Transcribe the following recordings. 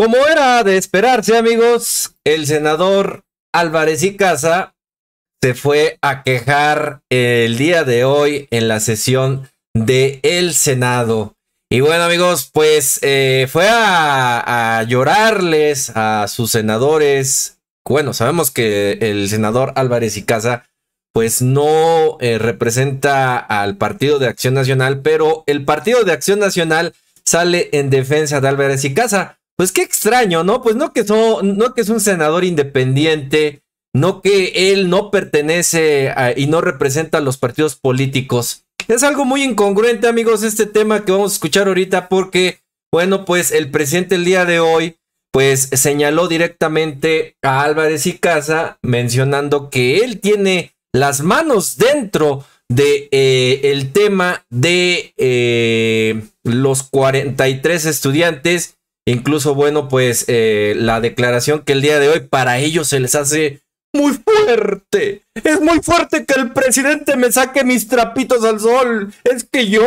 Como era de esperarse, amigos, el senador Álvarez y Casa se fue a quejar el día de hoy en la sesión del Senado. Y bueno, amigos, pues eh, fue a, llorarles a sus senadores. Bueno, sabemos que el senador Álvarez y Casa, pues no eh, representa al Partido de Acción Nacional, pero el Partido de Acción Nacional sale en defensa de Álvarez y Casa. Pues qué extraño, ¿no? Pues no que, no que es un senador independiente, no que él no pertenece y no representa a los partidos políticos. Es algo muy incongruente, amigos, este tema que vamos a escuchar ahorita porque, bueno, pues el presidente el día de hoy, pues señaló directamente a Álvarez y Casa mencionando que él tiene las manos dentro de eh, el tema de eh, los 43 estudiantes Incluso, bueno, pues eh, la declaración que el día de hoy para ellos se les hace muy fuerte. Es muy fuerte que el presidente me saque mis trapitos al sol. Es que yo,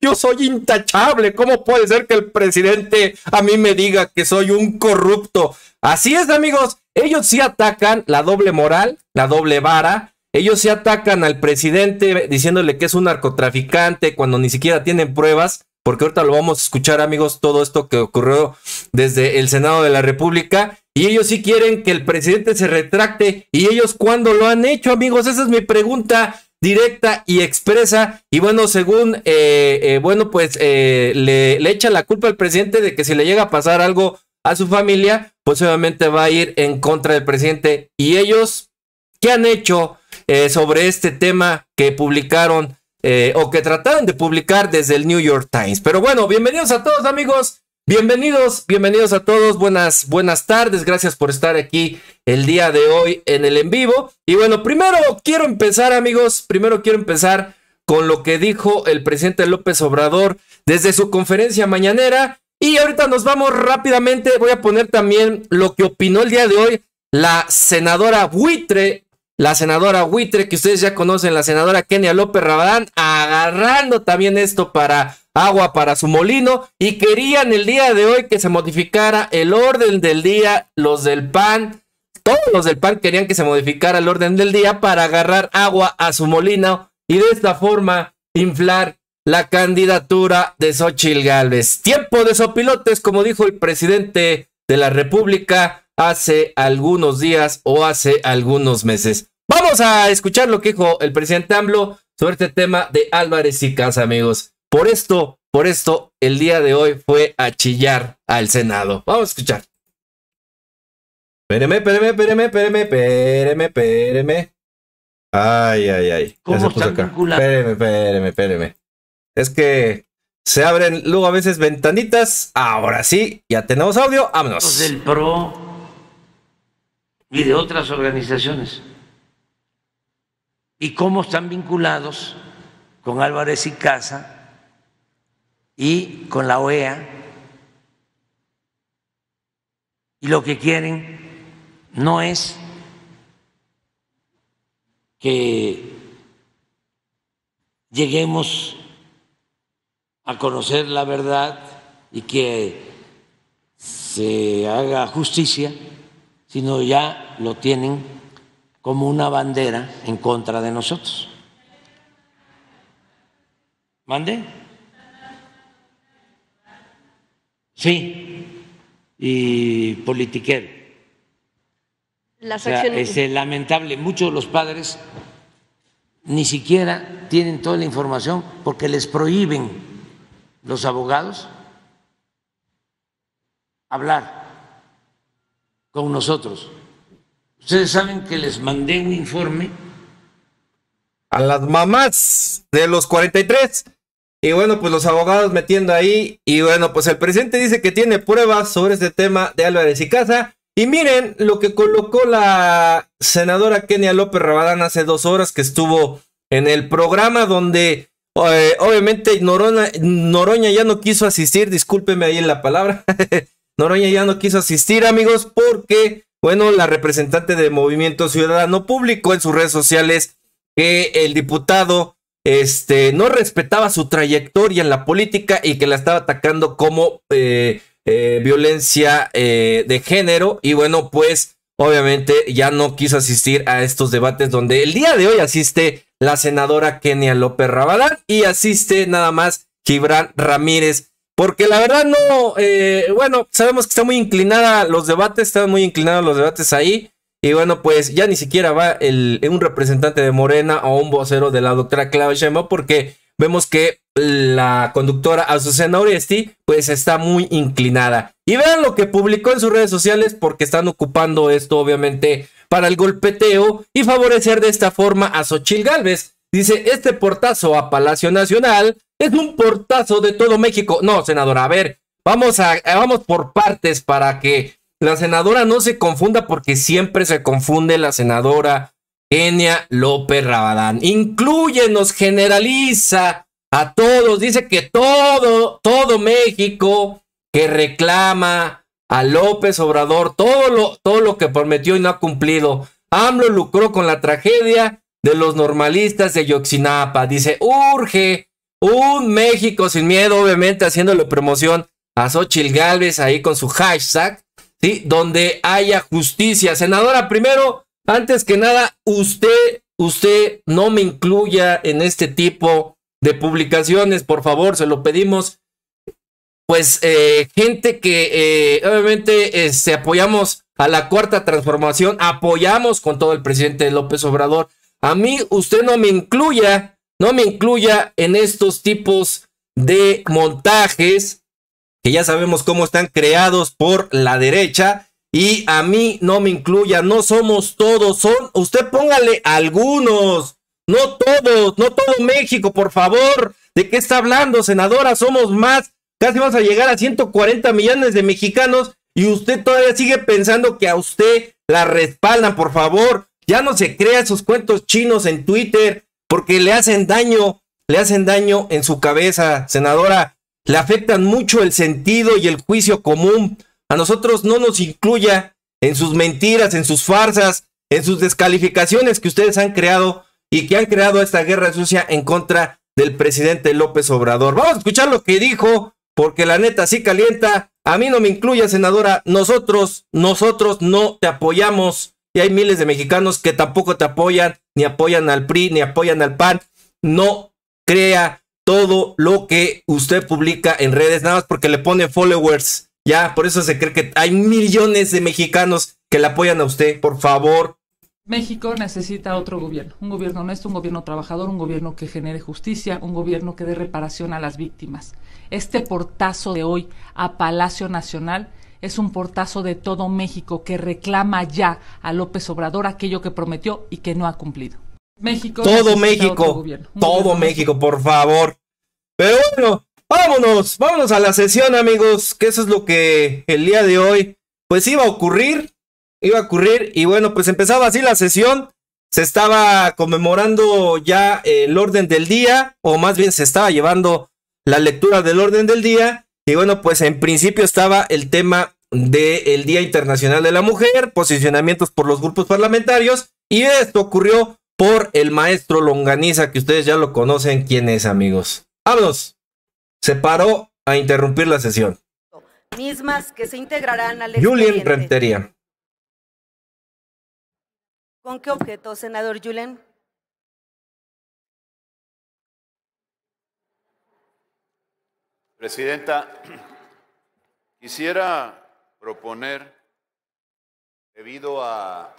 yo soy intachable. ¿Cómo puede ser que el presidente a mí me diga que soy un corrupto? Así es, amigos. Ellos sí atacan la doble moral, la doble vara. Ellos sí atacan al presidente diciéndole que es un narcotraficante cuando ni siquiera tienen pruebas porque ahorita lo vamos a escuchar amigos, todo esto que ocurrió desde el Senado de la República. Y ellos sí quieren que el presidente se retracte. ¿Y ellos cuándo lo han hecho amigos? Esa es mi pregunta directa y expresa. Y bueno, según, eh, eh, bueno, pues eh, le, le echa la culpa al presidente de que si le llega a pasar algo a su familia, pues obviamente va a ir en contra del presidente. ¿Y ellos qué han hecho sobre este tema que publicaron eh, o que trataron de publicar desde el New York Times. Pero bueno, bienvenidos a todos amigos. Bienvenidos, bienvenidos a todos, buenas, buenas tardes, gracias por estar aquí el día de hoy en el en vivo. Y bueno, primero quiero empezar amigos, primero quiero empezar con lo que dijo el presidente López Obrador desde su conferencia mañanera. Y ahorita nos vamos rápidamente, voy a poner también lo que opinó el día de hoy la senadora buitre la senadora Huitre, que ustedes ya conocen, la senadora Kenia López Rabadán, agarrando también esto para agua para su molino y querían el día de hoy que se modificara el orden del día, los del PAN, todos los del PAN querían que se modificara el orden del día para agarrar agua a su molino y de esta forma inflar la candidatura de Xochil Gálvez. Tiempo de sopilotes, como dijo el presidente de la República hace algunos días o hace algunos meses. Vamos a escuchar lo que dijo el presidente AMLO sobre este tema de Álvarez y Casa, amigos. Por esto, por esto, el día de hoy fue a chillar al Senado. Vamos a escuchar. Espéreme, espéreme, espéreme, espéreme, espéreme, Ay, ay, ay. ¿Cómo se acá. Es que se abren luego a veces ventanitas. Ahora sí, ya tenemos audio. Vámonos. Del PRO y de otras organizaciones y cómo están vinculados con Álvarez y Casa y con la OEA. Y lo que quieren no es que lleguemos a conocer la verdad y que se haga justicia, sino ya lo tienen como una bandera en contra de nosotros. ¿Mande? Sí, y politiquer. Es lamentable, muchos de los padres ni siquiera tienen toda la información porque les prohíben los abogados hablar con nosotros Ustedes saben que les mandé un informe. A las mamás de los 43. Y bueno, pues los abogados metiendo ahí. Y bueno, pues el presidente dice que tiene pruebas sobre este tema de Álvarez y Casa. Y miren lo que colocó la senadora Kenia López Rabadán hace dos horas que estuvo en el programa donde eh, obviamente Noroña ya no quiso asistir, discúlpeme ahí en la palabra. Noroña ya no quiso asistir amigos porque bueno, la representante de Movimiento Ciudadano publicó en sus redes sociales que el diputado este, no respetaba su trayectoria en la política y que la estaba atacando como eh, eh, violencia eh, de género. Y bueno, pues obviamente ya no quiso asistir a estos debates donde el día de hoy asiste la senadora Kenia López Rabadán y asiste nada más Gibran Ramírez porque la verdad no, eh, bueno, sabemos que está muy inclinada los debates, están muy inclinados los debates ahí. Y bueno, pues ya ni siquiera va el, un representante de Morena o un vocero de la doctora Claudia Sheinbaum porque vemos que la conductora Azucena Oresti pues está muy inclinada. Y vean lo que publicó en sus redes sociales porque están ocupando esto obviamente para el golpeteo y favorecer de esta forma a Xochil Gálvez. Dice, este portazo a Palacio Nacional es un portazo de todo México. No, senadora, a ver, vamos, a, eh, vamos por partes para que la senadora no se confunda porque siempre se confunde la senadora Kenia López Rabadán. Incluye, nos generaliza a todos, dice que todo, todo México que reclama a López Obrador, todo lo, todo lo que prometió y no ha cumplido. AMLO lucró con la tragedia de los normalistas de Yoxinapa. Dice, urge un México sin miedo, obviamente haciéndole promoción a Xochil Gálvez ahí con su hashtag, ¿sí? Donde haya justicia. Senadora, primero, antes que nada, usted, usted no me incluya en este tipo de publicaciones, por favor, se lo pedimos. Pues eh, gente que eh, obviamente se este, apoyamos a la cuarta transformación, apoyamos con todo el presidente López Obrador. A mí usted no me incluya no me incluya en estos tipos de montajes que ya sabemos cómo están creados por la derecha y a mí no me incluya, no somos todos, son, usted póngale algunos, no todos, no todo México, por favor, ¿de qué está hablando, senadora? Somos más, casi vamos a llegar a 140 millones de mexicanos y usted todavía sigue pensando que a usted la respaldan, por favor, ya no se crea esos cuentos chinos en Twitter, porque le hacen daño, le hacen daño en su cabeza, senadora. Le afectan mucho el sentido y el juicio común. A nosotros no nos incluya en sus mentiras, en sus farsas, en sus descalificaciones que ustedes han creado y que han creado esta guerra sucia en contra del presidente López Obrador. Vamos a escuchar lo que dijo, porque la neta sí calienta. A mí no me incluya, senadora. Nosotros, nosotros no te apoyamos. Y hay miles de mexicanos que tampoco te apoyan ni apoyan al PRI, ni apoyan al PAN. No crea todo lo que usted publica en redes, nada más porque le pone followers. Ya, por eso se cree que hay millones de mexicanos que le apoyan a usted. Por favor, México necesita otro gobierno, un gobierno honesto, un gobierno trabajador, un gobierno que genere justicia, un gobierno que dé reparación a las víctimas. Este portazo de hoy a Palacio Nacional es un portazo de todo México que reclama ya a López Obrador aquello que prometió y que no ha cumplido. México. Todo México. Todo México, por favor. Pero bueno, vámonos, vámonos a la sesión, amigos, que eso es lo que el día de hoy, pues iba a ocurrir, iba a ocurrir, y bueno, pues empezaba así la sesión, se estaba conmemorando ya el orden del día, o más bien se estaba llevando la lectura del orden del día, y bueno, pues en principio estaba el tema del Día Internacional de la Mujer, posicionamientos por los grupos parlamentarios, y esto ocurrió por el maestro Longaniza, que ustedes ya lo conocen quién es, amigos. hablos Se paró a interrumpir la sesión. Mismas que se integrarán al Julien Rentería. ¿Con qué objeto, senador Julien? Presidenta, quisiera proponer, debido a,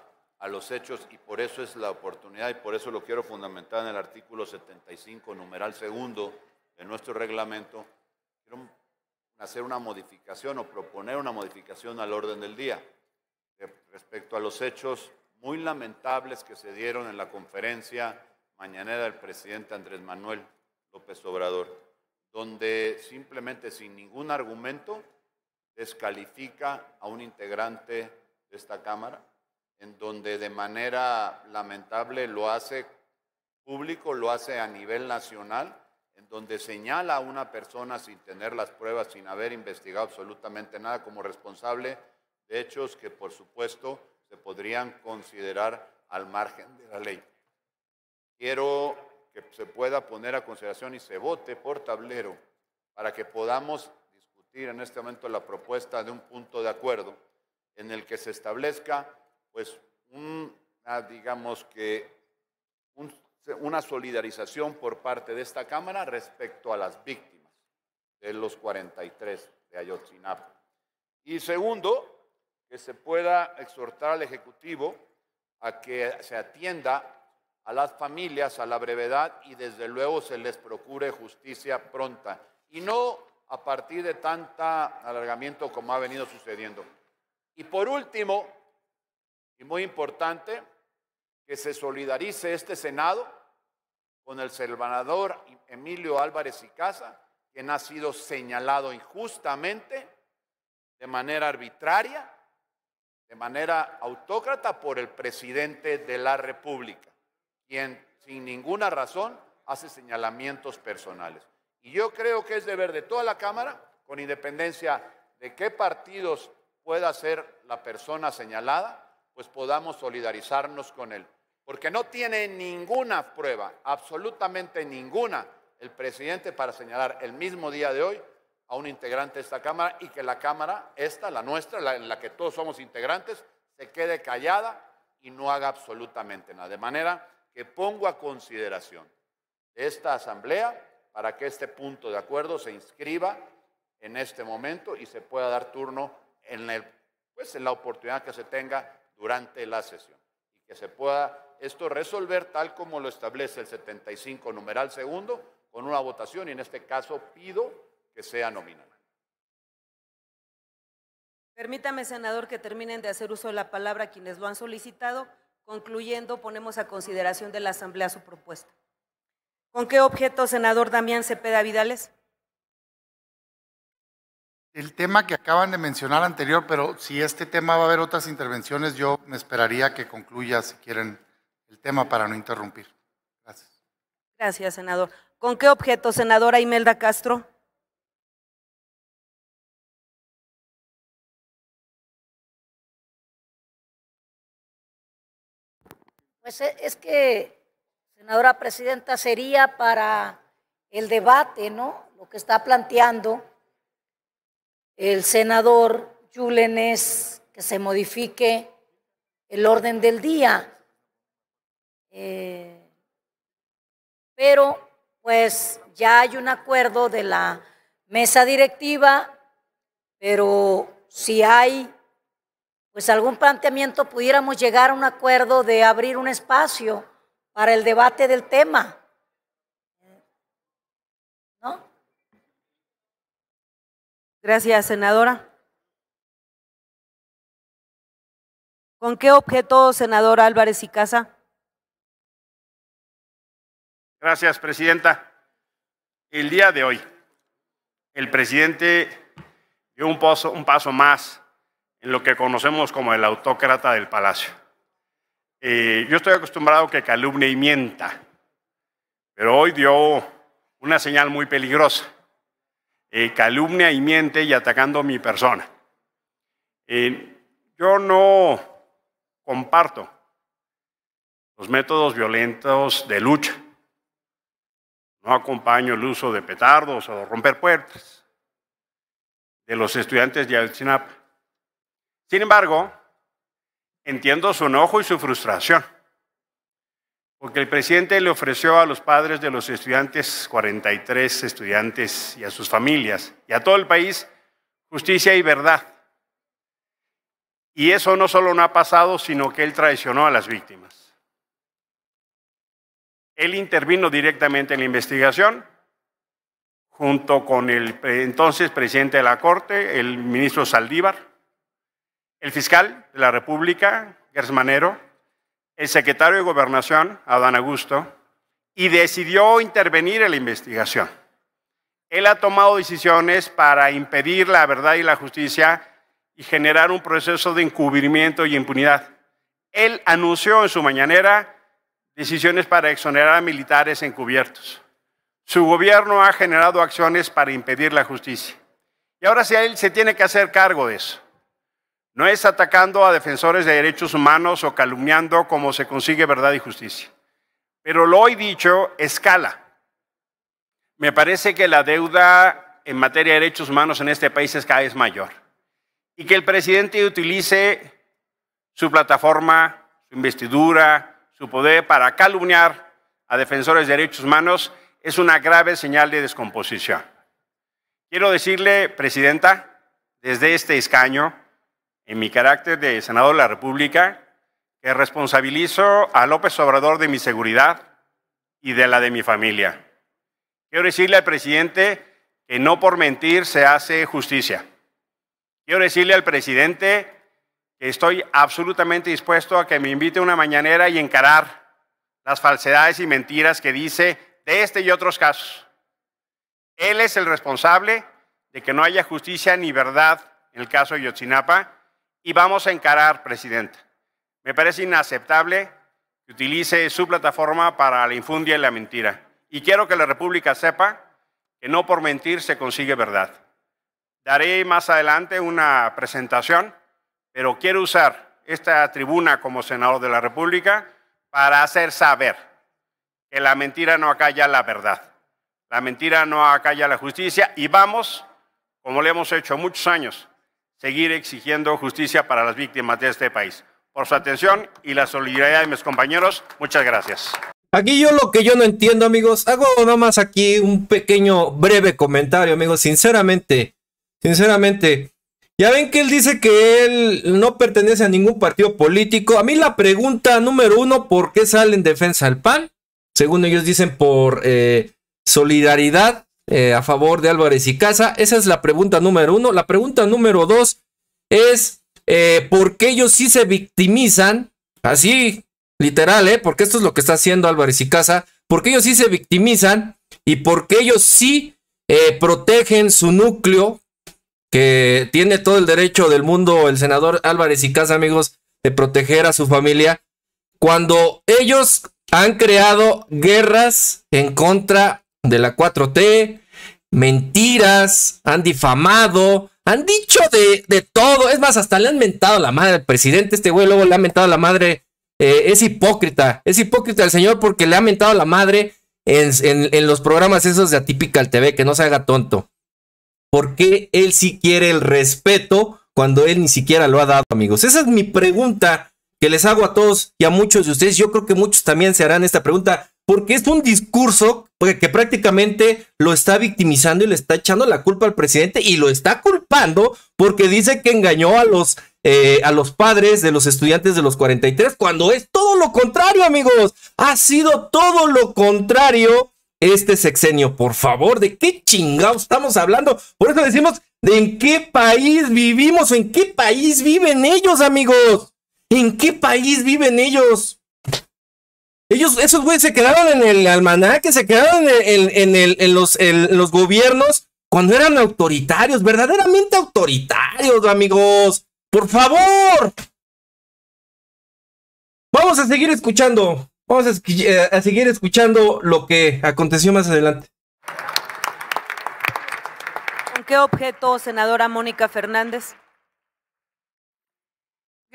los hechos, y por eso es la oportunidad, y por eso lo quiero fundamentar en el artículo 75, numeral segundo de nuestro reglamento, quiero hacer una modificación o proponer una modificación al orden del día eh, respecto a los hechos muy lamentables que se dieron en la conferencia mañanera del presidente Andrés Manuel López Obrador donde simplemente sin ningún argumento descalifica a un integrante de esta Cámara, en donde de manera lamentable lo hace público, lo hace a nivel nacional, en donde señala a una persona sin tener las pruebas, sin haber investigado absolutamente nada como responsable de hechos que por supuesto se podrían considerar al margen de la ley. Quiero que se pueda poner a consideración y se vote por tablero para que podamos discutir en este momento la propuesta de un punto de acuerdo en el que se establezca pues una, digamos que una solidarización por parte de esta Cámara respecto a las víctimas de los 43 de Ayotzinapa. Y segundo, que se pueda exhortar al Ejecutivo a que se atienda a las familias a la brevedad y desde luego se les procure justicia pronta y no a partir de tanto alargamiento como ha venido sucediendo. Y por último, y muy importante, que se solidarice este Senado con el senador Emilio Álvarez y Casa, quien ha sido señalado injustamente, de manera arbitraria, de manera autócrata por el presidente de la República quien sin ninguna razón hace señalamientos personales. Y yo creo que es deber de toda la Cámara, con independencia de qué partidos pueda ser la persona señalada, pues podamos solidarizarnos con él. Porque no tiene ninguna prueba, absolutamente ninguna, el presidente para señalar el mismo día de hoy a un integrante de esta Cámara y que la Cámara, esta, la nuestra, la en la que todos somos integrantes, se quede callada y no haga absolutamente nada. De manera que pongo a consideración de esta asamblea para que este punto de acuerdo se inscriba en este momento y se pueda dar turno en, pues, en la oportunidad que se tenga durante la sesión y que se pueda esto resolver tal como lo establece el 75 numeral segundo con una votación y en este caso pido que sea nominal. Permítame, senador, que terminen de hacer uso de la palabra quienes lo han solicitado. Concluyendo, ponemos a consideración de la Asamblea su propuesta. ¿Con qué objeto, senador Damián Cepeda Vidales? El tema que acaban de mencionar anterior, pero si este tema va a haber otras intervenciones, yo me esperaría que concluya, si quieren, el tema para no interrumpir. Gracias. Gracias, senador. ¿Con qué objeto, senadora Imelda Castro? Pues e, es que, senadora presidenta, sería para el debate, ¿no? Lo que está planteando el senador es que se modifique el orden del día. Eh, pero, pues, ya hay un acuerdo de la mesa directiva, pero si hay pues algún planteamiento pudiéramos llegar a un acuerdo de abrir un espacio para el debate del tema. ¿No? Gracias, senadora. ¿Con qué objeto, senador Álvarez y Casa? Gracias, presidenta. El día de hoy, el presidente dio un paso, un paso más en lo que conocemos como el autócrata del palacio. yo estoy acostumbrado que calumne y mienta, pero hoy dio una señal muy peligrosa. Eh, calumnia y miente y atacando mi persona. Eh, yo no comparto los métodos violentos de lucha. No acompaño el uso de petardos o romper puertas de los estudiantes de Ayotzinapa. Sin embargo, entiendo su enojo y su frustración, porque el presidente le ofreció a los padres de los estudiantes, 43 estudiantes y a sus familias y a todo el país, justicia y verdad. Y eso no solo no ha pasado, sino que él traicionó a las víctimas. Él intervino directamente en la investigación junto con el entonces presidente de la Corte, el ministro Saldívar el fiscal de la República, Gersmanero, el secretario de Gobernación, Adán Augusto, y decidió intervenir en la investigación. Él ha tomado decisiones para impedir la verdad y la justicia y generar un proceso de encubrimiento y impunidad. Él anunció en su mañanera decisiones para exonerar a militares encubiertos. Su gobierno ha generado acciones para impedir la justicia. Y ahora sí, él se tiene que hacer cargo de eso. No es atacando a defensores de derechos humanos o calumniando como se consigue verdad y justicia. Pero lo he dicho escala. Me parece que la deuda en materia de derechos humanos en este país es cada vez mayor. Y que el presidente utilice su plataforma, su investidura, su poder para calumniar a defensores de derechos humanos es una grave señal de descomposición. Quiero decirle, Presidenta, desde este escaño, en mi carácter de senador de la República, que responsabilizo a López Obrador de mi seguridad y de la de mi familia. Quiero decirle al presidente que no por mentir se hace justicia. Quiero decirle al presidente que estoy absolutamente dispuesto a que me invite una mañanera y encarar las falsedades y mentiras que dice de este y otros casos. Él es el responsable de que no haya justicia ni verdad en el caso de Yotzinapa y vamos a encarar, Presidenta. Me parece inaceptable que utilice su plataforma para la infundia y la mentira. Y quiero que la República sepa que no por mentir se consigue verdad. Daré más adelante una presentación, pero quiero usar esta tribuna como senador de la República para hacer saber que la mentira no acalla la verdad, la mentira no acalla la justicia y vamos, como le hemos hecho muchos años, seguir exigiendo justicia para las víctimas de este país. Por su atención y la solidaridad de mis compañeros, muchas gracias. Aquí yo lo que yo no entiendo, amigos, hago nomás aquí un pequeño breve comentario, amigos, sinceramente, sinceramente, ya ven que él dice que él no pertenece a ningún partido político. A mí la pregunta número uno, ¿por qué sale en defensa del PAN? Según ellos dicen, por eh, solidaridad eh, a favor de Álvarez y Casa? Esa es la pregunta número uno. La pregunta número dos es eh, por qué ellos sí se victimizan, así literal, ¿eh? porque esto es lo que está haciendo Álvarez y Casa, por qué ellos sí se victimizan y por qué ellos sí protegen su núcleo, que tiene todo el derecho del mundo el senador Álvarez y Casa, amigos, de proteger a su familia, cuando ellos han creado guerras en contra de la 4T, mentiras, han difamado, han dicho de, de, todo. Es más, hasta le han mentado la madre al presidente. Este güey luego le ha mentado la madre. Eh, es hipócrita, es hipócrita el señor porque le ha mentado la madre en, los programas esos de Atípica TV, que no se haga tonto. Porque él si quiere el respeto cuando él ni siquiera lo ha dado, amigos? Esa es mi pregunta que les hago a todos y a muchos de ustedes. Yo creo que muchos también se harán esta pregunta porque es un discurso que prácticamente lo está victimizando y le está echando la culpa al presidente y lo está culpando porque dice que engañó a los, eh, a los padres de los estudiantes de los 43, cuando es todo lo contrario, amigos. Ha sido todo lo contrario este sexenio. Por favor, ¿de qué chingados estamos hablando? Por eso decimos, ¿de en qué país vivimos en qué país viven ellos, amigos? ¿En qué país viven ellos? Ellos, esos güeyes se quedaron en el almanaque, se quedaron en, los, gobiernos cuando eran autoritarios, verdaderamente autoritarios, amigos. Por favor. Vamos a seguir escuchando. Vamos a eh, seguir escuchando lo que aconteció más adelante. ¿Con qué objeto, senadora Mónica Fernández?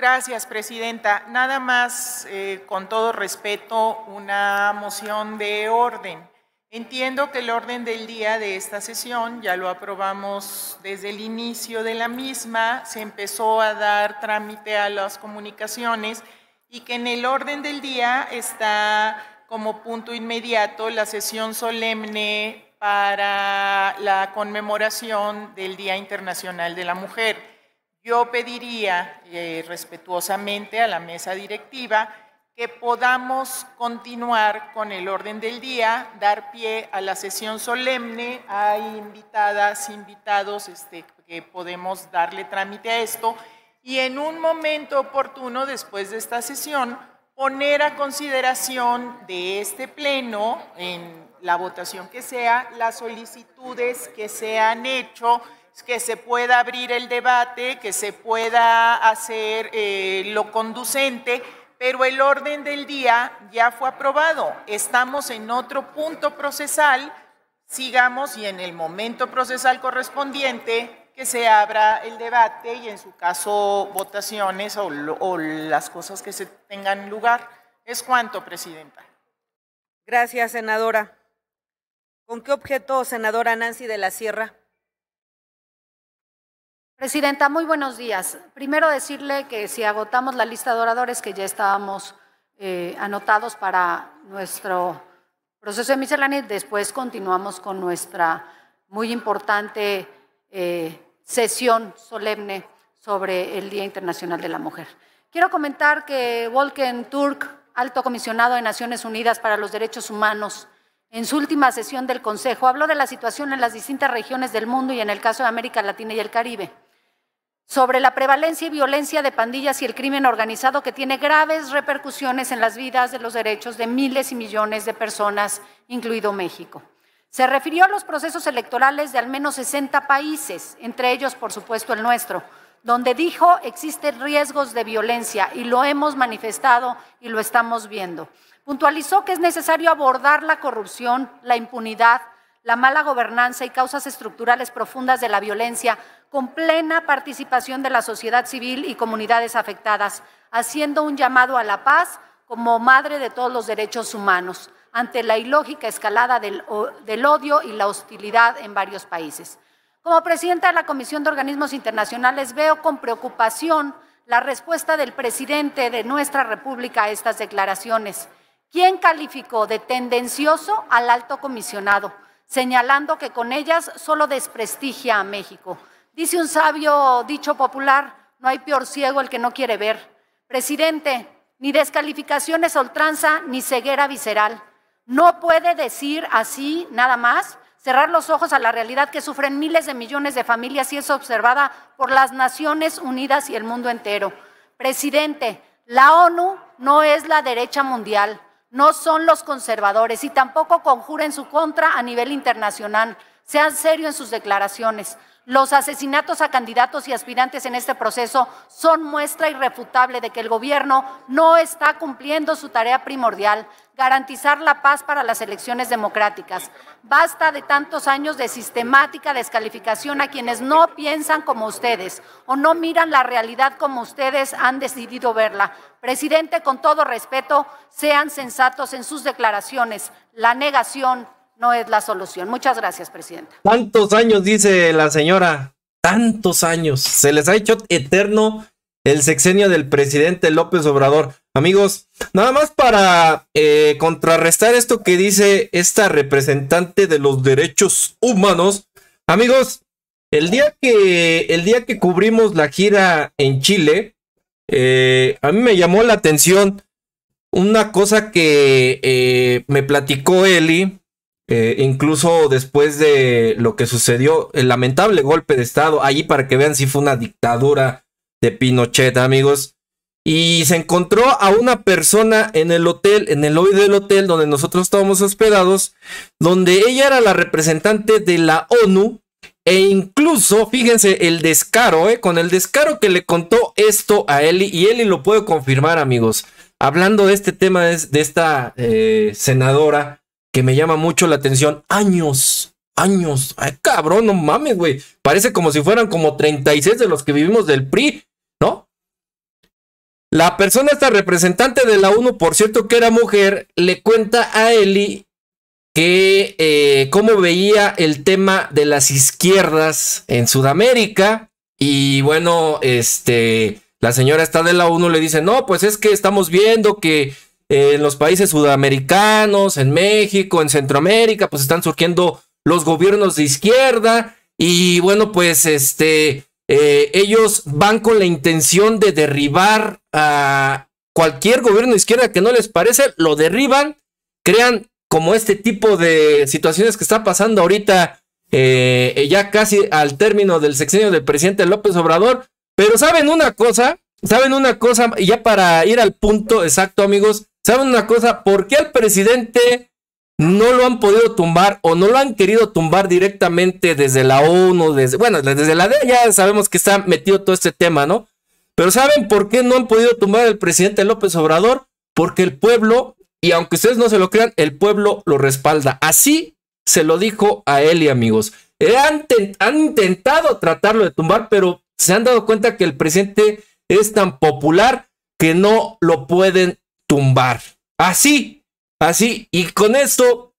Gracias, Presidenta. Nada más, eh, con todo respeto, una moción de orden. Entiendo que el orden del día de esta sesión ya lo aprobamos desde el inicio de la misma, se empezó a dar trámite a las comunicaciones y que en el orden del día está como punto inmediato la sesión solemne para la conmemoración del Día Internacional de la Mujer. Yo pediría eh, respetuosamente a la mesa directiva que podamos continuar con el orden del día, dar pie a la sesión solemne. Hay invitadas, invitados este, que podemos darle trámite a esto y en un momento oportuno después de esta sesión poner a consideración de este pleno en la votación que sea las solicitudes que se han hecho que se pueda abrir el debate, que se pueda hacer eh, lo conducente, pero el orden del día ya fue aprobado. Estamos en otro punto procesal, sigamos y en el momento procesal correspondiente que se abra el debate y en su caso votaciones o, o las cosas que se tengan lugar. Es cuanto, Presidenta. Gracias, senadora. ¿Con qué objeto, senadora Nancy de la Sierra? Presidenta, muy buenos días. Primero decirle que si agotamos la lista de oradores que ya estábamos eh, anotados para nuestro proceso de miscelánea, después continuamos con nuestra muy importante eh, sesión solemne sobre el Día Internacional de la Mujer. Quiero comentar que Volken Turk, alto comisionado de Naciones Unidas para los Derechos Humanos, en su última sesión del Consejo habló de la situación en las distintas regiones del mundo y en el caso de América Latina y el Caribe sobre la prevalencia y violencia de pandillas y el crimen organizado que tiene graves repercusiones en las vidas de los derechos de miles y millones de personas, incluido México. Se refirió a los procesos electorales de al menos 60 países, entre ellos, por supuesto, el nuestro, donde dijo existen riesgos de violencia y lo hemos manifestado y lo estamos viendo. Puntualizó que es necesario abordar la corrupción, la impunidad, la mala gobernanza y causas estructurales profundas de la violencia con plena participación de la sociedad civil y comunidades afectadas, haciendo un llamado a la paz como madre de todos los derechos humanos ante la ilógica escalada del, odio y la hostilidad en varios países. Como presidenta de la Comisión de Organismos Internacionales, veo con preocupación la respuesta del presidente de nuestra República a estas declaraciones, ¿Quién calificó de tendencioso al alto comisionado, señalando que con ellas solo desprestigia a México. Dice un sabio dicho popular, no hay peor ciego el que no quiere ver. Presidente, ni descalificaciones a ni ceguera visceral. No puede decir así nada más, cerrar los ojos a la realidad que sufren miles de millones de familias y es observada por las Naciones Unidas y el mundo entero. Presidente, la ONU no es la derecha mundial, no son los conservadores y tampoco conjuren su contra a nivel internacional. Sean serios en sus declaraciones. Los asesinatos a candidatos y aspirantes en este proceso son muestra irrefutable de que el gobierno no está cumpliendo su tarea primordial, garantizar la paz para las elecciones democráticas. Basta de tantos años de sistemática descalificación a quienes no piensan como ustedes o no miran la realidad como ustedes han decidido verla. Presidente, con todo respeto, sean sensatos en sus declaraciones. La negación, no es la solución. Muchas gracias, presidente. ¿Cuántos años, dice la señora? Tantos años. Se les ha hecho eterno el sexenio del presidente López Obrador. Amigos, nada más para eh, contrarrestar esto que dice esta representante de los derechos humanos. Amigos, el día que, el día que cubrimos la gira en Chile, eh, a mí me llamó la atención una cosa que eh, me platicó Eli, eh, incluso después de lo que sucedió, el lamentable golpe de Estado, allí para que vean si fue una dictadura de Pinochet, amigos. Y se encontró a una persona en el hotel, en el lobby del hotel donde nosotros estábamos hospedados, donde ella era la representante de la ONU. E incluso, fíjense, el descaro, eh, con el descaro que le contó esto a Eli, y Eli lo puede confirmar, amigos. Hablando de este tema, de, esta eh, senadora, que me llama mucho la atención. Años, años. Ay, cabrón, no mames, güey. Parece como si fueran como 36 de los que vivimos del PRI, ¿no? La persona, esta representante de la UNO, por cierto, que era mujer, le cuenta a Eli que eh, cómo veía el tema de las izquierdas en Sudamérica. Y bueno, este, la señora está de la UNO, le dice, no, pues es que estamos viendo que en los países sudamericanos, en México, en Centroamérica, pues están surgiendo los gobiernos de izquierda y bueno, pues este, eh, ellos van con la intención de derribar a cualquier gobierno de izquierda que no les parece, lo derriban, crean como este tipo de situaciones que está pasando ahorita, eh, ya casi al término del sexenio del presidente López Obrador, pero saben una cosa, saben una cosa, ya para ir al punto exacto amigos, ¿Saben una cosa? ¿Por qué al presidente no lo han podido tumbar o no lo han querido tumbar directamente desde la ONU? Desde, bueno, desde la DEA ya sabemos que está metido todo este tema, ¿no? Pero ¿saben por qué no han podido tumbar al presidente López Obrador? Porque el pueblo, y aunque ustedes no se lo crean, el pueblo lo respalda. Así se lo dijo a él y amigos. Eh, han, han intentado tratarlo de tumbar, pero se han dado cuenta que el presidente es tan popular que no lo pueden tumbar. Así, así. Y con esto,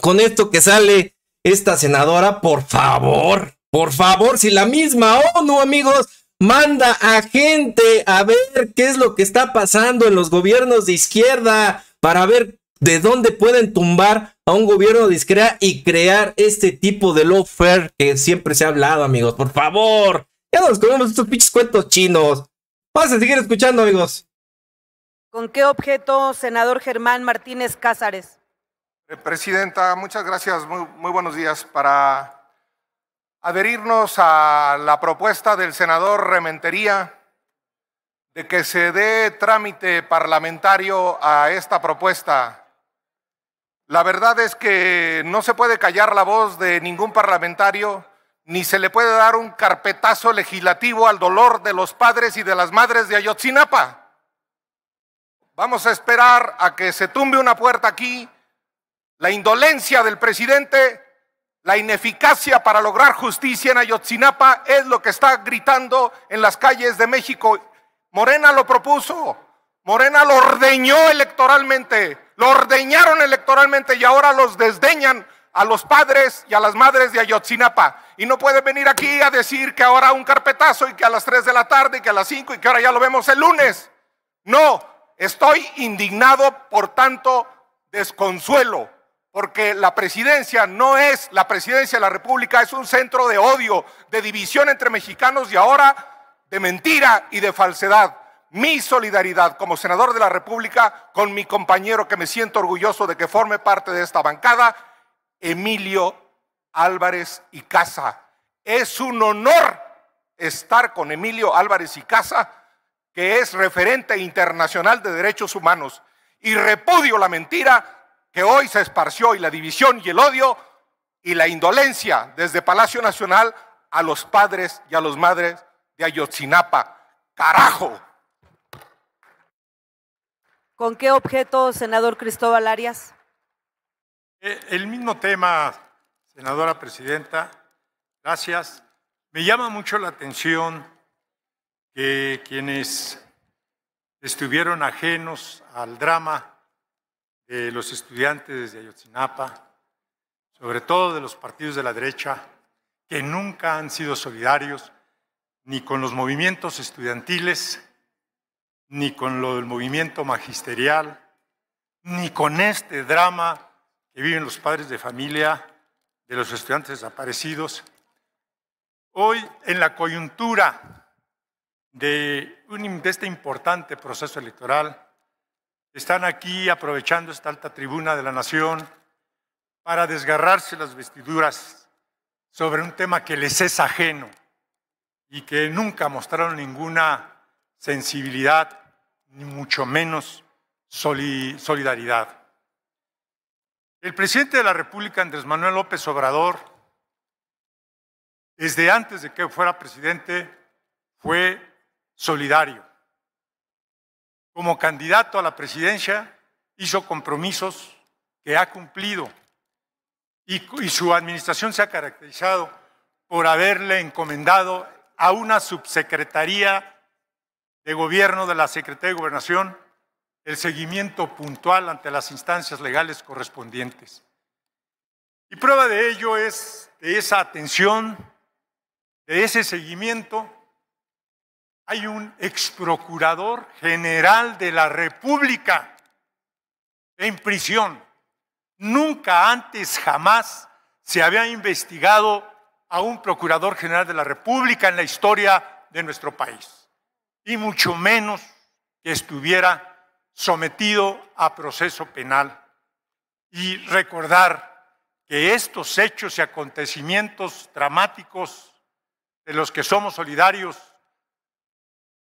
con esto que sale esta senadora, por favor, por favor, si la misma ONU, amigos, manda a gente a ver qué es lo que está pasando en los gobiernos de izquierda para ver de dónde pueden tumbar a un gobierno de izquierda y crear este tipo de lawfare que siempre se ha hablado, amigos. Por favor, ya nos comemos estos pinches cuentos chinos. Vamos a seguir escuchando, amigos. ¿Con qué objeto, senador Germán Martínez Cázares? Eh, presidenta, muchas gracias. Muy, muy, buenos días. Para adherirnos a la propuesta del senador Rementería de que se dé trámite parlamentario a esta propuesta. La verdad es que no se puede callar la voz de ningún parlamentario, ni se le puede dar un carpetazo legislativo al dolor de los padres y de las madres de Ayotzinapa. Vamos a esperar a que se tumbe una puerta aquí, la indolencia del presidente, la ineficacia para lograr justicia en Ayotzinapa es lo que está gritando en las calles de México. Morena lo propuso, Morena lo ordeñó electoralmente, lo ordeñaron electoralmente y ahora los desdeñan a los padres y a las madres de Ayotzinapa. Y no puede venir aquí a decir que ahora un carpetazo y que a las 3 de la tarde y que a las 5 y que ahora ya lo vemos el lunes. No, Estoy indignado por tanto desconsuelo, porque la presidencia no es la presidencia de la República, es un centro de odio, de división entre mexicanos y ahora de mentira y de falsedad. Mi solidaridad como senador de la República con mi compañero que me siento orgulloso de que forme parte de esta bancada, Emilio Álvarez y Casa. Es un honor estar con Emilio Álvarez y Casa que es referente internacional de derechos humanos, y repudio la mentira que hoy se esparció y la división y el odio y la indolencia desde Palacio Nacional a los padres y a las madres de Ayotzinapa. ¡Carajo! ¿Con qué objeto, senador Cristóbal Arias? Eh, el mismo tema, senadora presidenta, gracias. Me llama mucho la atención que quienes estuvieron ajenos al drama de los estudiantes de Ayotzinapa, sobre todo de los partidos de la derecha, que nunca han sido solidarios ni con los movimientos estudiantiles, ni con lo del movimiento magisterial, ni con este drama que viven los padres de familia de los estudiantes desaparecidos. Hoy, en la coyuntura de, este importante proceso electoral están aquí aprovechando esta alta tribuna de la nación para desgarrarse las vestiduras sobre un tema que les es ajeno y que nunca mostraron ninguna sensibilidad, ni mucho menos solidaridad. El presidente de la República, Andrés Manuel López Obrador, desde antes de que fuera presidente, fue solidario. Como candidato a la presidencia hizo compromisos que ha cumplido y, y su administración se ha caracterizado por haberle encomendado a una subsecretaría de gobierno de la Secretaría de Gobernación el seguimiento puntual ante las instancias legales correspondientes. Y prueba de ello es de esa atención, de ese seguimiento, hay un ex procurador general de la República en prisión. Nunca antes, jamás, se había investigado a un procurador general de la República en la historia de nuestro país, y mucho menos que estuviera sometido a proceso penal. Y recordar que estos hechos y acontecimientos dramáticos de los que somos solidarios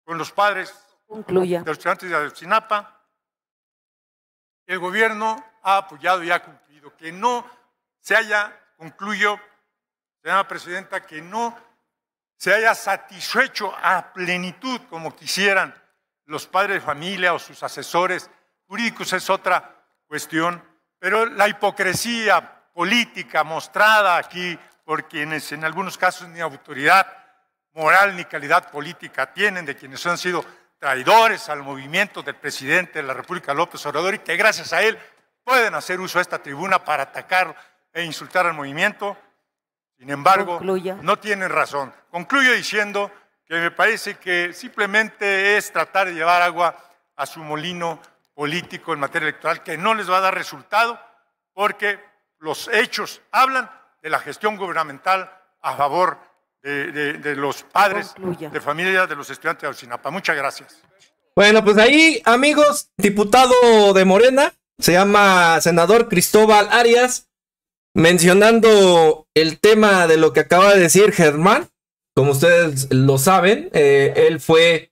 con los padres de los estudiantes de Ayotzinapa, el gobierno ha apoyado y ha cumplido. Que no se haya, concluyo, señora presidenta, que no se haya satisfecho a plenitud como quisieran los padres de familia o sus asesores jurídicos es otra cuestión, pero la hipocresía política mostrada aquí por quienes en algunos casos ni autoridad moral ni calidad política tienen de quienes han sido traidores al movimiento del presidente de la República López Obrador y que gracias a él pueden hacer uso de esta tribuna para atacar e insultar al movimiento. Sin embargo, no tienen razón. Concluyo diciendo que me parece que simplemente es tratar de llevar agua a su molino político en materia electoral que no les va a dar resultado porque los hechos hablan de la gestión gubernamental a favor de, los padres de familia de los estudiantes de Arcinapa, Muchas gracias. Bueno, pues ahí, amigos, diputado de Morena, se llama senador Cristóbal Arias, mencionando el tema de lo que acaba de decir Germán. Como ustedes lo saben, eh, él fue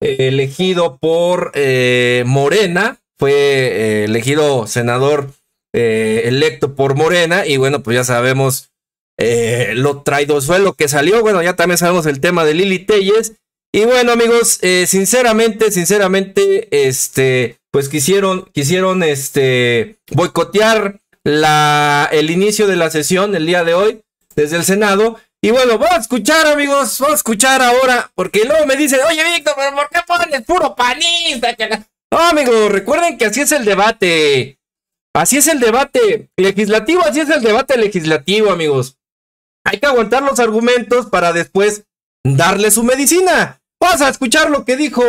eh, elegido por eh, Morena, fue elegido senador electo por Morena y bueno, pues ya sabemos eh, fue lo que salió. Bueno, ya también sabemos el tema de Lili Telles. Y bueno, amigos, eh, sinceramente, sinceramente, este, pues quisieron, quisieron, este, boicotear la, el inicio de la sesión el día de hoy desde el Senado. Y bueno, voy a escuchar, amigos, Voy a escuchar ahora, porque luego me dicen, oye, Víctor, pero ¿por qué el puro panista? No, amigos, recuerden que así es el debate. Así es el debate legislativo, así es el debate legislativo, amigos. Hay que aguantar los argumentos para después darle su medicina. Vas a escuchar lo que dijo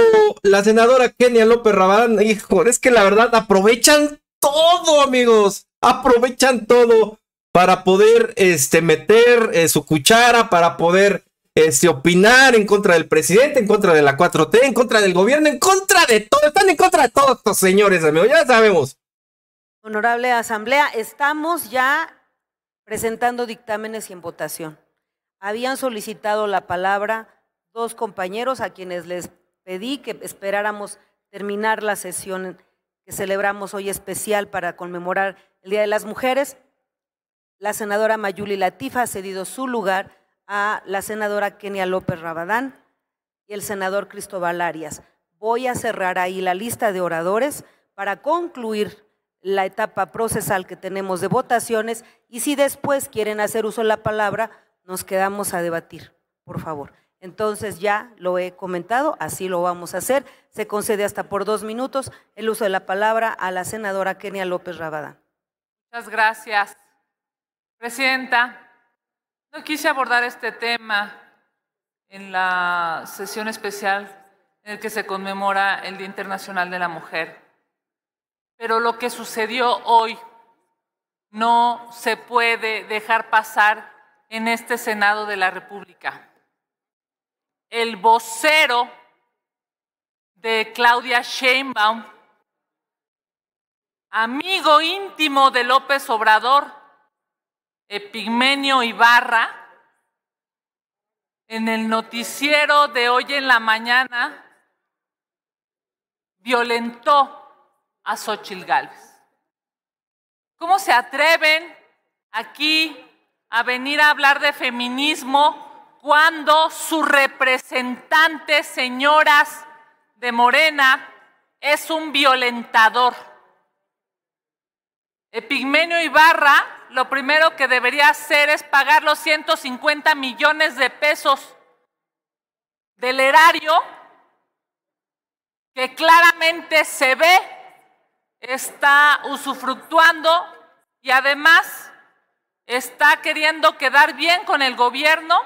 la senadora Kenia López Rabadán, Hijo, es que la verdad aprovechan todo, amigos. Aprovechan todo para poder este, meter eh, su cuchara, para poder este, opinar en contra del presidente, en contra de la 4T, en contra del gobierno, en contra de todo. Están en contra de todos estos señores, amigos. Ya sabemos. Honorable Asamblea, estamos ya presentando dictámenes y en votación. Habían solicitado la palabra dos compañeros a quienes les pedí que esperáramos terminar la sesión que celebramos hoy especial para conmemorar el Día de las Mujeres. La senadora Mayuli Latifa ha cedido su lugar a la senadora Kenia López Rabadán y el senador Cristóbal Arias. Voy a cerrar ahí la lista de oradores para concluir la etapa procesal que tenemos de votaciones y si después quieren hacer uso de la palabra, nos quedamos a debatir, por favor. Entonces ya lo he comentado, así lo vamos a hacer. Se concede hasta por dos minutos el uso de la palabra a la senadora Kenia López Rabada. Muchas gracias. Presidenta, no quise abordar este tema en la sesión especial en la que se conmemora el Día Internacional de la Mujer. Pero lo que sucedió hoy no se puede dejar pasar en este Senado de la República. El vocero de Claudia Sheinbaum, amigo íntimo de López Obrador, Epigmenio Ibarra, en el noticiero de hoy en la mañana, violentó a Xochitl ¿Cómo se atreven aquí a venir a hablar de feminismo cuando su representante, señoras de Morena, es un violentador? Epigmenio Ibarra lo primero que debería hacer es pagar los 150 millones de pesos del erario que claramente se ve está usufructuando y además está queriendo quedar bien con el gobierno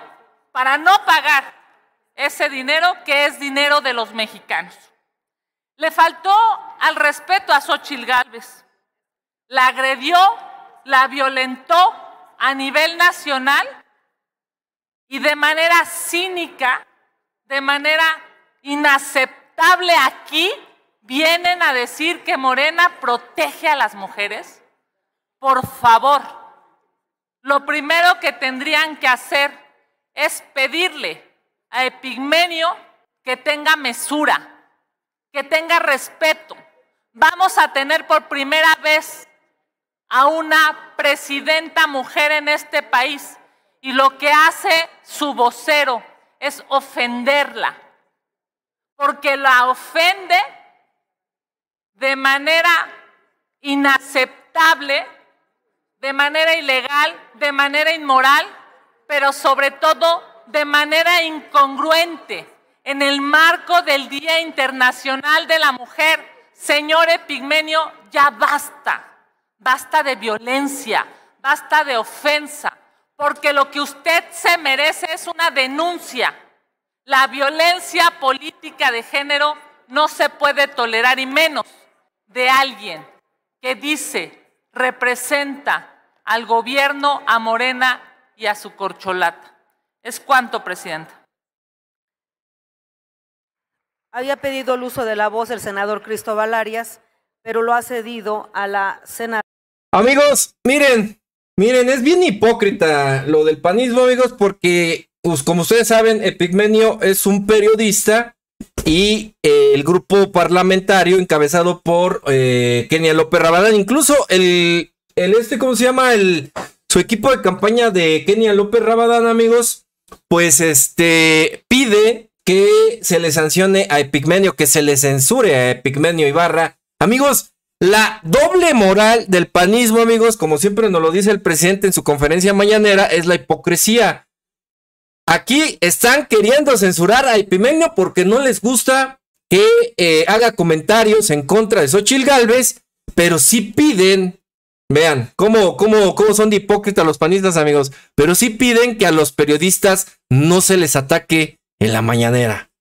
para no pagar ese dinero que es dinero de los mexicanos. Le faltó al respeto a Xochil Gálvez. La agredió, la violentó a nivel nacional y de manera cínica, de manera inaceptable aquí, vienen a decir que Morena protege a las mujeres, por favor, lo primero que tendrían que hacer es pedirle a Epigmenio que tenga mesura, que tenga respeto. Vamos a tener por primera vez a una presidenta mujer en este país y lo que hace su vocero es ofenderla, porque la ofende de manera inaceptable, de manera ilegal, de manera inmoral, pero sobre todo de manera incongruente en el marco del Día Internacional de la Mujer. Señor Epigmenio, ya basta, basta de violencia, basta de ofensa, porque lo que usted se merece es una denuncia. La violencia política de género no se puede tolerar y menos de alguien que dice, representa al gobierno, a Morena y a su corcholata. ¿Es cuánto, Presidenta? Había pedido el uso de la voz el senador Cristóbal Arias, pero lo ha cedido a la senadora. Amigos, miren, miren, es bien hipócrita lo del panismo, amigos, porque, pues, como ustedes saben, Epigmenio es un periodista y eh, el grupo parlamentario encabezado por eh, Kenia López Rabadán. Incluso el, este, ¿cómo se llama? El, su equipo de campaña de Kenia López Rabadán, amigos, pues este pide que se le sancione a Epigmenio, que se le censure a Epigmenio Ibarra. Amigos, la doble moral del panismo, amigos, como siempre nos lo dice el presidente en su conferencia mañanera, es la hipocresía. Aquí están queriendo censurar a Epimenio porque no les gusta que eh, haga comentarios en contra de Xochil Gálvez. pero sí piden, vean, cómo, cómo son de hipócritas los panistas, amigos, pero sí piden que a los periodistas no se les ataque en la mañanera.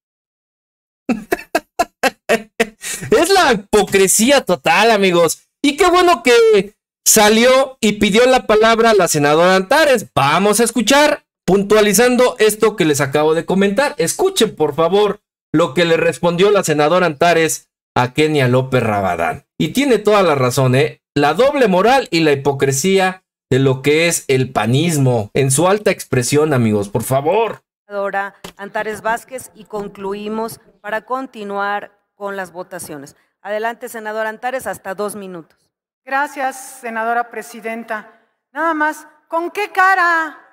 es la hipocresía total, amigos. Y qué bueno que salió y pidió la palabra la senadora Antares. Vamos a escuchar Puntualizando esto que les acabo de comentar, escuchen por favor lo que le respondió la senadora Antares a Kenia López Rabadán. Y tiene toda la razón, ¿eh? La doble moral y la hipocresía de lo que es el panismo en su alta expresión, amigos, por favor. Senadora Antares Vázquez y concluimos para continuar con las votaciones. Adelante, senadora Antares, hasta dos minutos. Gracias, senadora presidenta. Nada más, ¿con qué cara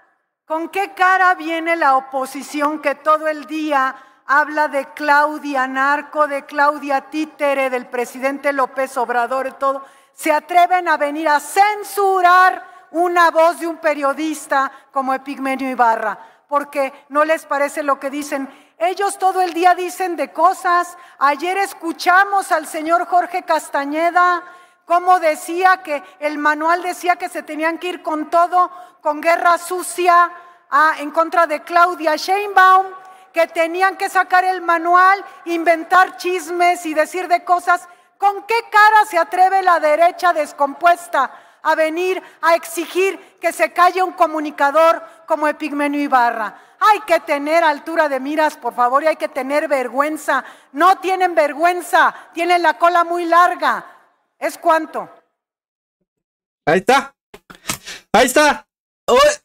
¿Con qué cara viene la oposición que todo el día habla de Claudia Narco, de Claudia Títere, del presidente López Obrador y todo? Se atreven a venir a censurar una voz de un periodista como Epigmenio Ibarra, porque no les parece lo que dicen. Ellos todo el día dicen de cosas. Ayer escuchamos al señor Jorge Castañeda como decía que el manual decía que se tenían que ir con todo, con guerra sucia ah, en contra de Claudia Sheinbaum, que tenían que sacar el manual, inventar chismes y decir de cosas. ¿Con qué cara se atreve la derecha descompuesta a venir a exigir que se calle un comunicador como Epigmenio Ibarra? Hay que tener altura de miras, por favor, y hay que tener vergüenza. No tienen vergüenza, tienen la cola muy larga ¿Es cuánto? Ahí está. Ahí está.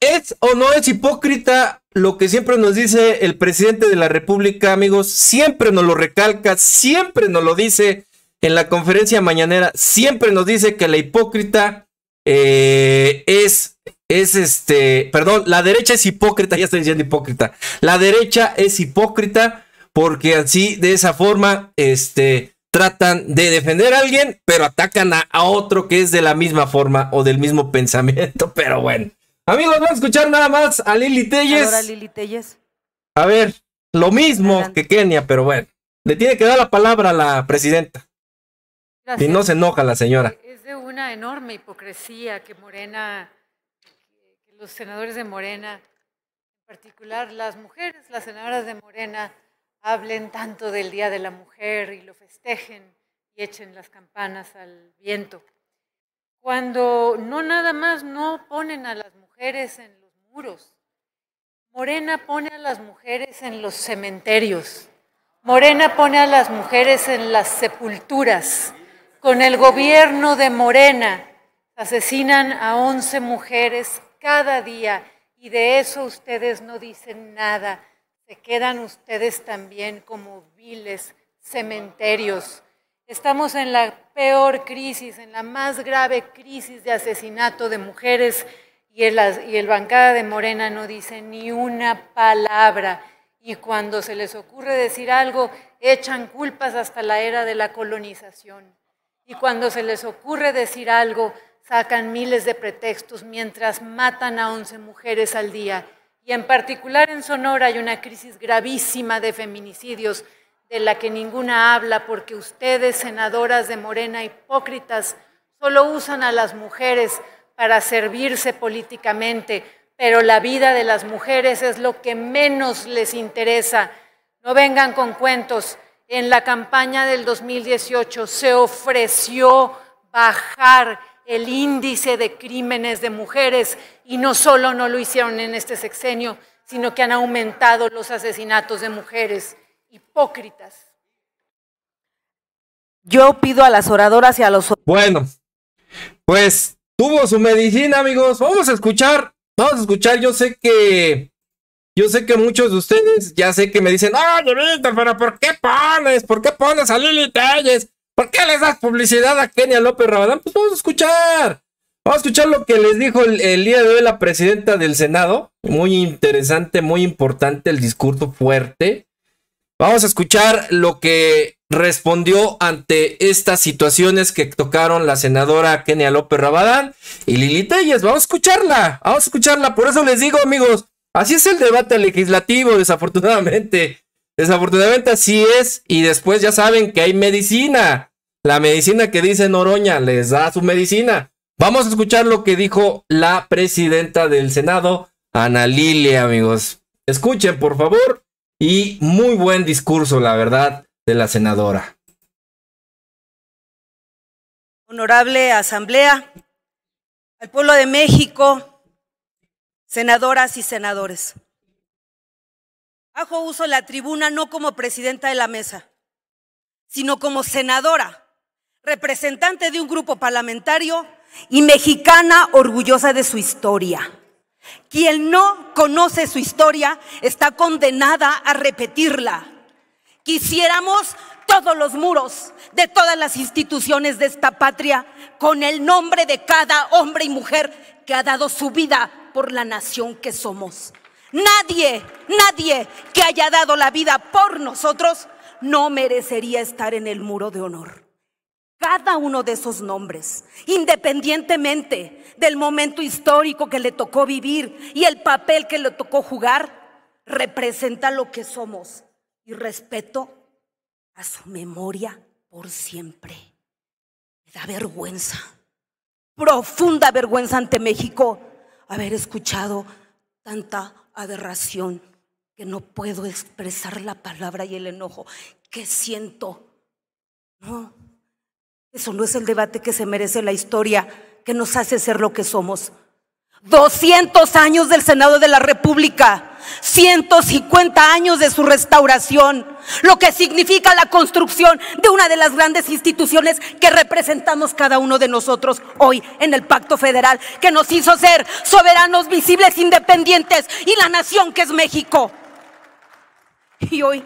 ¿Es o no es hipócrita lo que siempre nos dice el presidente de la República, amigos? Siempre nos lo recalca, siempre nos lo dice en la conferencia mañanera, siempre nos dice que la hipócrita eh, es, es este, perdón, la derecha es hipócrita, ya estoy diciendo hipócrita, la derecha es hipócrita porque así, de esa forma, este, tratan de defender a alguien, pero atacan a, otro que es de la misma forma o del mismo pensamiento. Pero bueno, amigos, vamos a escuchar nada más a Lili Telles. A ver, lo mismo que Kenia, pero bueno, le tiene que dar la palabra a la presidenta. Y no se enoja la señora. Es de una enorme hipocresía que Morena, que los senadores de Morena, en particular las mujeres, las senadoras de Morena, hablen tanto del Día de la Mujer y lo festejen y echen las campanas al viento. Cuando no nada más no ponen a las mujeres en los muros, Morena pone a las mujeres en los cementerios, Morena pone a las mujeres en las sepulturas. Con el gobierno de Morena asesinan a 11 mujeres cada día y de eso ustedes no dicen nada se quedan ustedes también como viles cementerios. Estamos en la peor crisis, en la más grave crisis de asesinato de mujeres y el, bancada de Morena no dice ni una palabra. Y cuando se les ocurre decir algo, echan culpas hasta la era de la colonización. Y cuando se les ocurre decir algo, sacan miles de pretextos mientras matan a 11 mujeres al día. Y en particular en Sonora hay una crisis gravísima de feminicidios de la que ninguna habla porque ustedes, senadoras de Morena, hipócritas, solo usan a las mujeres para servirse políticamente, pero la vida de las mujeres es lo que menos les interesa. No vengan con cuentos. En la campaña del 2018 se ofreció bajar el índice de crímenes de mujeres y no solo no lo hicieron en este sexenio, sino que han aumentado los asesinatos de mujeres hipócritas. Yo pido a las oradoras y a los... Bueno, pues tuvo su medicina, amigos. Vamos a escuchar, vamos a escuchar. Yo sé que, yo sé que muchos de ustedes ya sé que me dicen, ¡Ay, Víctor, pero ¿por qué pones? ¿Por qué pones a Lili Telles? ¿Por qué les das publicidad a Kenia López Rabadán? Pues vamos a escuchar. Vamos a escuchar lo que les dijo el, día de hoy la presidenta del Senado. Muy interesante, muy importante el discurso fuerte. Vamos a escuchar lo que respondió ante estas situaciones que tocaron la senadora Kenia López Rabadán y Lili Telles. Vamos a escucharla, vamos a escucharla. Por eso les digo, amigos, así es el debate legislativo, desafortunadamente. Desafortunadamente así es. Y después ya saben que hay medicina. La medicina que dice Noroña les da su medicina. Vamos a escuchar lo que dijo la presidenta del Senado, Ana Lilia, amigos. Escuchen, por favor. Y muy buen discurso, la verdad, de la senadora. Honorable Asamblea, al pueblo de México, senadoras y senadores. Ajo uso la tribuna no como presidenta de la mesa, sino como senadora representante de un grupo parlamentario y mexicana orgullosa de su historia. Quien no conoce su historia está condenada a repetirla. Quisiéramos todos los muros de todas las instituciones de esta patria con el nombre de cada hombre y mujer que ha dado su vida por la nación que somos. Nadie, nadie que haya dado la vida por nosotros no merecería estar en el muro de honor cada uno de esos nombres, independientemente del momento histórico que le tocó vivir y el papel que le tocó jugar, representa lo que somos y respeto a su memoria por siempre. Me da vergüenza, profunda vergüenza ante México haber escuchado tanta aberración que no puedo expresar la palabra y el enojo que siento. No, eso no es el debate que se merece la historia que nos hace ser lo que somos. 200 años del Senado de la República, 150 años de su restauración, lo que significa la construcción de una de las grandes instituciones que representamos cada uno de nosotros hoy en el Pacto Federal, que nos hizo ser soberanos, visibles, independientes y la nación que es México. Y hoy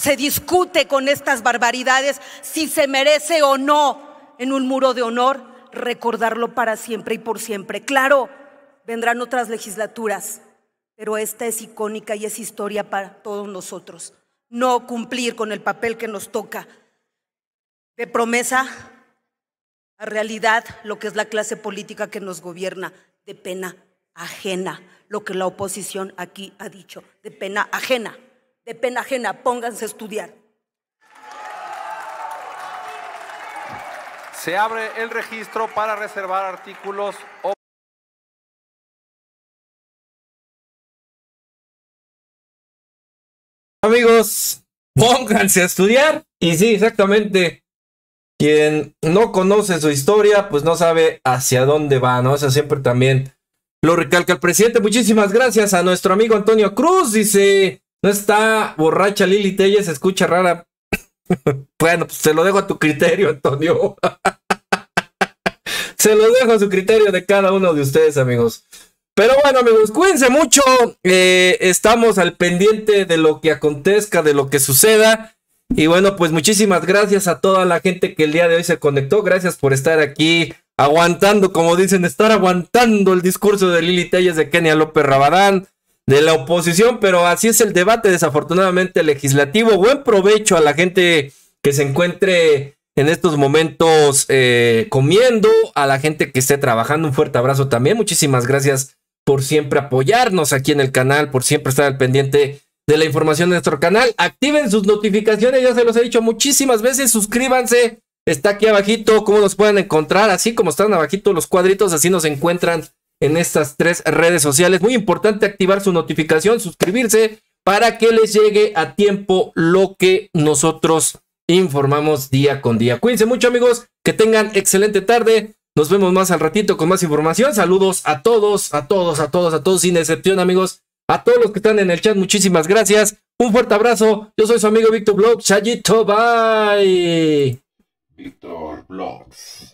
se discute con estas barbaridades si se merece o no en un muro de honor recordarlo para siempre y por siempre. Claro, vendrán otras legislaturas, pero esta es icónica y es historia para todos nosotros. No cumplir con el papel que nos toca de promesa a realidad lo que es la clase política que nos gobierna, de pena ajena, lo que la oposición aquí ha dicho, de pena ajena pena ajena, pónganse a estudiar. Se abre el registro para reservar artículos Amigos, pónganse a estudiar. Y sí, exactamente. Quien no conoce su historia, pues no sabe hacia dónde va, ¿no? Eso sea, siempre también lo recalca el presidente. Muchísimas gracias a nuestro amigo Antonio Cruz. Dice, no está borracha Lili Telles, escucha rara. bueno, pues se lo dejo a tu criterio, Antonio. se lo dejo a su criterio de cada uno de ustedes, amigos. Pero bueno, amigos, cuídense mucho. Eh, estamos al pendiente de lo que acontezca, de lo que suceda. Y bueno, pues muchísimas gracias a toda la gente que el día de hoy se conectó. Gracias por estar aquí aguantando, como dicen, estar aguantando el discurso de Lili Telles de Kenia López Rabadán de la oposición, pero así es el debate desafortunadamente legislativo. Buen provecho a la gente que se encuentre en estos momentos eh, comiendo, a la gente que esté trabajando, un fuerte abrazo también. Muchísimas gracias por siempre apoyarnos aquí en el canal, por siempre estar al pendiente de la información de nuestro canal. Activen sus notificaciones, ya se los he dicho muchísimas veces, suscríbanse. Está aquí abajito cómo nos pueden encontrar, así como están abajito los cuadritos, así nos encuentran en estas tres redes sociales. Muy importante activar su notificación, suscribirse para que les llegue a tiempo lo que nosotros informamos día con día. Cuídense mucho amigos, que tengan excelente tarde. Nos vemos más al ratito con más información. Saludos a todos, a todos, a todos, a todos, sin excepción amigos. A todos los que están en el chat, muchísimas gracias. Un fuerte abrazo. Yo soy su amigo Víctor Blogs. Chayito, bye. Víctor Blogs.